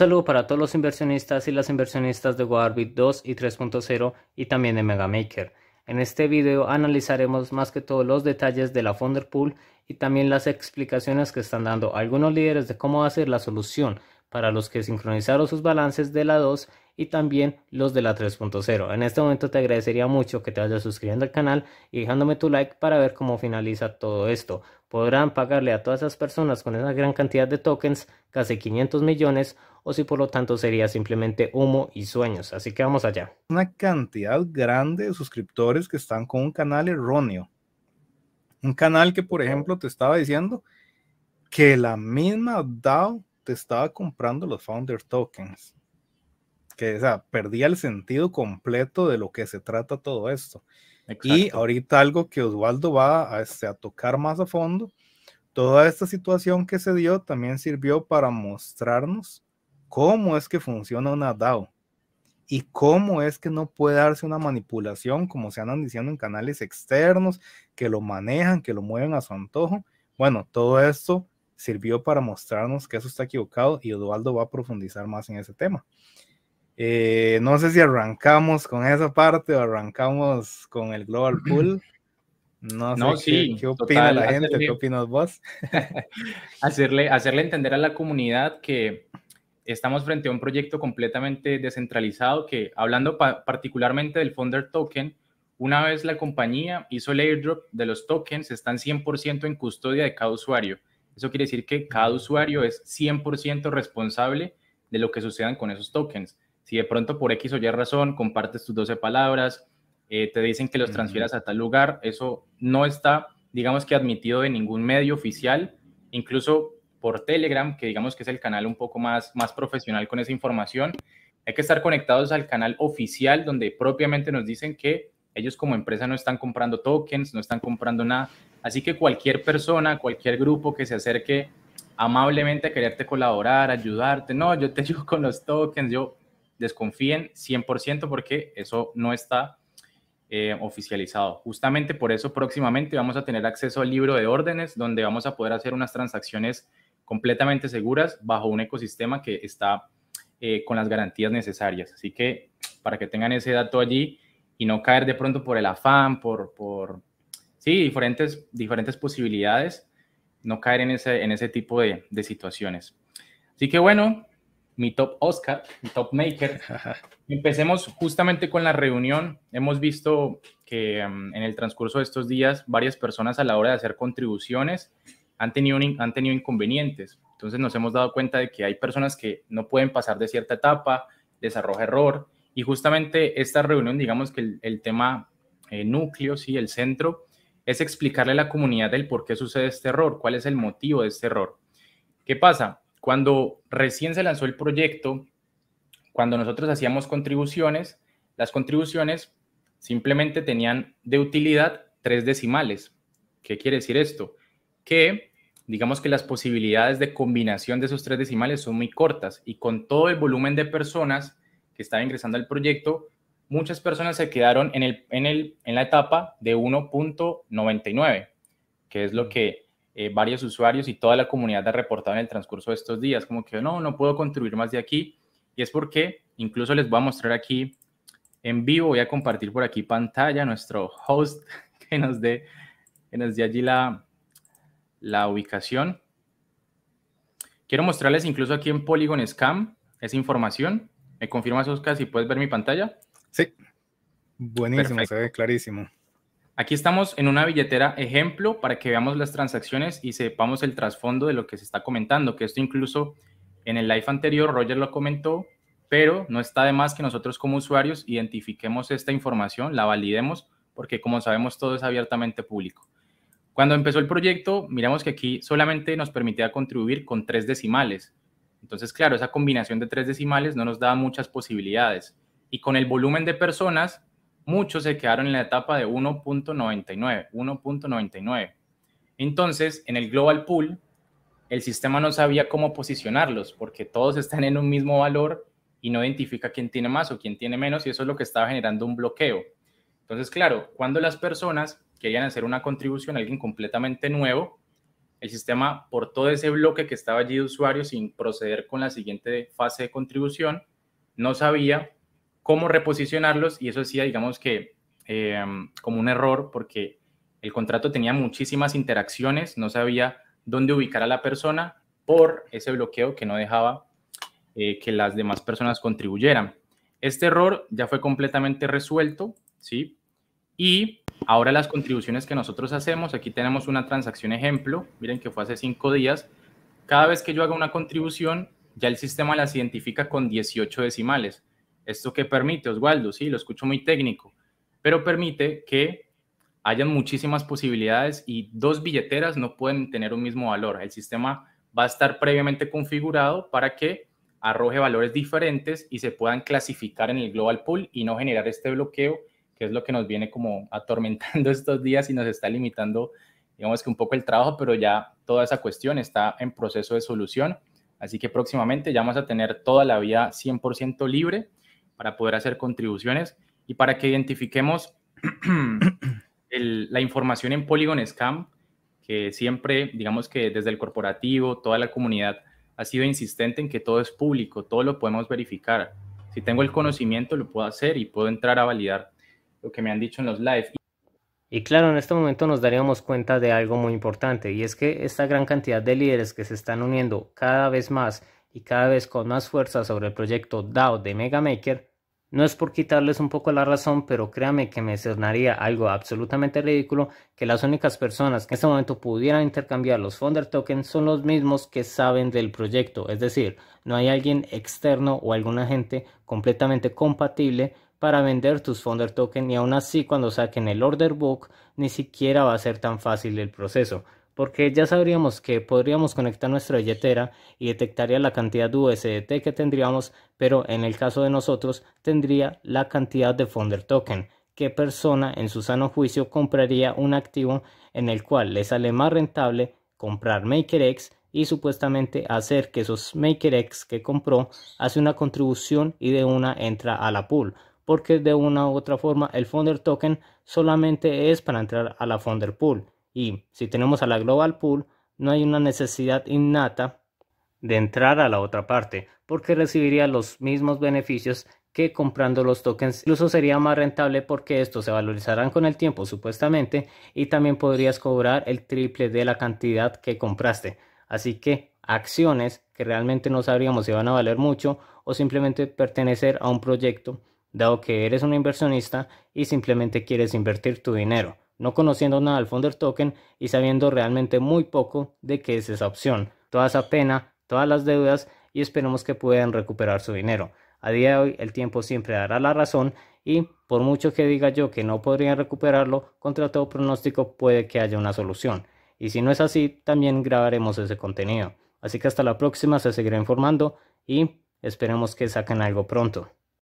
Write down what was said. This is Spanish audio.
Un saludo para todos los inversionistas y las inversionistas de Warbit 2 y 3.0 y también de maker En este video analizaremos más que todos los detalles de la Founder Pool y también las explicaciones que están dando algunos líderes de cómo hacer la solución para los que sincronizaron sus balances de la 2 y también los de la 3.0. En este momento te agradecería mucho que te vayas suscribiendo al canal y dejándome tu like para ver cómo finaliza todo esto podrán pagarle a todas esas personas con una gran cantidad de tokens casi 500 millones o si por lo tanto sería simplemente humo y sueños. Así que vamos allá. Una cantidad grande de suscriptores que están con un canal erróneo. Un canal que, por ejemplo, te estaba diciendo que la misma DAO te estaba comprando los founder tokens. Que, o perdía el sentido completo de lo que se trata todo esto. Y ahorita algo que Osvaldo va este, a, tocar más a fondo, toda esta situación que se dio también sirvió para mostrarnos cómo es que funciona una DAO y cómo es que no puede darse una manipulación, como se andan diciendo en canales externos, que lo manejan, que lo mueven a su antojo. Bueno, todo esto sirvió para mostrarnos que eso está equivocado y Eduardo va a profundizar más en ese tema. Eh, no sé si arrancamos con esa parte o arrancamos con el Global Pool. No, sé qué, opina la gente, qué opinas vos. hacerle, entender a la comunidad que estamos frente a un proyecto completamente descentralizado que, hablando particularmente del Founder Token, una vez la compañía hizo el airdrop de los tokens, están 100% en custodia de cada usuario. Eso quiere decir que cada usuario es 100% responsable de lo que sucedan con esos tokens. Si de pronto por X o Y razón compartes tus 12 palabras, eh, te dicen que los transfieras a tal lugar, eso no está, digamos que admitido de ningún medio oficial, incluso por Telegram, que digamos que es el canal un poco más, más profesional con esa información. Hay que estar conectados al canal oficial donde propiamente nos dicen que ellos como empresa no están comprando tokens, no están comprando nada. Así que cualquier persona, cualquier grupo que se acerque amablemente a quererte colaborar, ayudarte, no, yo te digo con los tokens, yo desconfíen 100% porque eso no está eh, oficializado. Justamente por eso próximamente vamos a tener acceso al libro de órdenes donde vamos a poder hacer unas transacciones completamente seguras bajo un ecosistema que está eh, con las garantías necesarias. Así que para que tengan ese dato allí y no caer de pronto por el afán, por, por sí, diferentes, diferentes posibilidades, no caer en ese, en ese tipo de, de situaciones. Así que bueno, mi top Oscar, mi top maker. Empecemos justamente con la reunión. Hemos visto que em, en el transcurso de estos días varias personas a la hora de hacer contribuciones han tenido, han tenido inconvenientes. Entonces nos hemos dado cuenta de que hay personas que no pueden pasar de cierta etapa, desarrolla error. Y justamente esta reunión, digamos que el, tema eh, núcleo, el centro, es explicarle a la comunidad el por qué sucede este error, cuál es el motivo de este error. ¿Qué pasa? Cuando recién se lanzó el proyecto, cuando nosotros hacíamos contribuciones, las contribuciones simplemente tenían de utilidad tres decimales. ¿Qué quiere decir esto? Que digamos que las posibilidades de combinación de esos tres decimales son muy cortas y con todo el volumen de personas que estaban ingresando al proyecto, muchas personas se quedaron en, el, en, el, en la etapa de 1.99, que es lo que eh, varios usuarios y toda la comunidad ha reportado en el transcurso de estos días, como que no, no puedo contribuir más de aquí. Y es porque incluso les voy a mostrar aquí en vivo, voy a compartir por aquí pantalla nuestro host que nos dé, allí la, la ubicación. Quiero mostrarles incluso aquí en Polygon Scam esa información. ¿Me confirmas, Oscar, si puedes ver mi pantalla? Sí. Buenísimo, se ve clarísimo. Aquí estamos en una billetera ejemplo para que veamos las transacciones y sepamos el trasfondo de lo que se está comentando, que esto incluso en el live anterior Roger lo comentó, pero no está de más que nosotros como usuarios identifiquemos esta información, la validemos, porque como sabemos todo es abiertamente público. Cuando empezó el proyecto, miramos que aquí solamente nos permitía contribuir con tres decimales. Entonces, claro, esa combinación de tres decimales no nos da muchas posibilidades. Y con el volumen de personas, muchos se quedaron en la etapa de 1.99, 1.99. Entonces, en el global pool, el sistema no sabía cómo posicionarlos porque todos están en un mismo valor y no identifica quién tiene más o quién tiene menos y eso es lo que estaba generando un bloqueo. Entonces, claro, cuando las personas querían hacer una contribución a alguien completamente nuevo, el sistema por todo ese bloque que estaba allí de usuarios sin proceder con la siguiente fase de contribución, no sabía cómo reposicionarlos y eso hacía, digamos que, em, como un error porque el contrato tenía muchísimas interacciones, no sabía dónde ubicar a la persona por ese bloqueo que no dejaba eh, que las demás personas contribuyeran. Este error ya fue completamente resuelto, ¿sí? Y ahora las contribuciones que nosotros hacemos, aquí tenemos una transacción ejemplo, miren que fue hace cinco días, cada vez que yo hago una contribución, ya el sistema las identifica con 18 decimales. ¿Esto que permite, Oswaldo? Sí, lo escucho muy técnico, pero permite que hayan muchísimas posibilidades y dos billeteras no pueden tener un mismo valor. El sistema va a estar previamente configurado para que arroje valores diferentes y se puedan clasificar en el global pool y no generar este bloqueo, que es lo que nos viene como atormentando estos días y nos está limitando, digamos que un poco el trabajo, pero ya toda esa cuestión está en proceso de solución. Así que próximamente ya vamos a tener toda la vía 100% libre para poder hacer contribuciones y para que identifiquemos la información en Polygon Scam, que siempre, digamos que desde el corporativo, toda la comunidad ha sido insistente en que todo es público, todo lo podemos verificar. Si tengo el conocimiento, lo puedo hacer y puedo entrar a validar lo que me han dicho en los live. Y claro, en este momento nos daríamos cuenta de algo muy importante y es que esta gran cantidad de líderes que se están uniendo cada vez más y cada vez con más fuerza sobre el proyecto DAO de Megamaker no es por quitarles un poco la razón, pero créame que me sonaría algo absolutamente ridículo que las únicas personas que en este momento pudieran intercambiar los Founder Tokens son los mismos que saben del proyecto. Es decir, no hay alguien externo o alguna gente completamente compatible para vender tus Fonder Tokens y aún así cuando saquen el Order Book ni siquiera va a ser tan fácil el proceso porque ya sabríamos que podríamos conectar nuestra billetera y detectaría la cantidad de USDT que tendríamos, pero en el caso de nosotros tendría la cantidad de Fonder Token. ¿Qué persona en su sano juicio compraría un activo en el cual le sale más rentable comprar MakerX y supuestamente hacer que esos MakerX que compró hace una contribución y de una entra a la pool? Porque de una u otra forma el Fonder Token solamente es para entrar a la Fonder Pool y si tenemos a la global pool, no hay una necesidad innata de entrar a la otra parte, porque recibiría los mismos beneficios que comprando los tokens. Incluso sería más rentable porque estos se valorizarán con el tiempo supuestamente y también podrías cobrar el triple de la cantidad que compraste. Así que acciones que realmente no sabríamos si van a valer mucho o simplemente pertenecer a un proyecto, dado que eres un inversionista y simplemente quieres invertir tu dinero no conociendo nada del Founder Token y sabiendo realmente muy poco de qué es esa opción. Toda esa pena, todas las deudas y esperemos que puedan recuperar su dinero. A día de hoy el tiempo siempre dará la razón y por mucho que diga yo que no podrían recuperarlo, contra todo pronóstico puede que haya una solución. Y si no es así, también grabaremos ese contenido. Así que hasta la próxima se seguirá informando y esperemos que saquen algo pronto.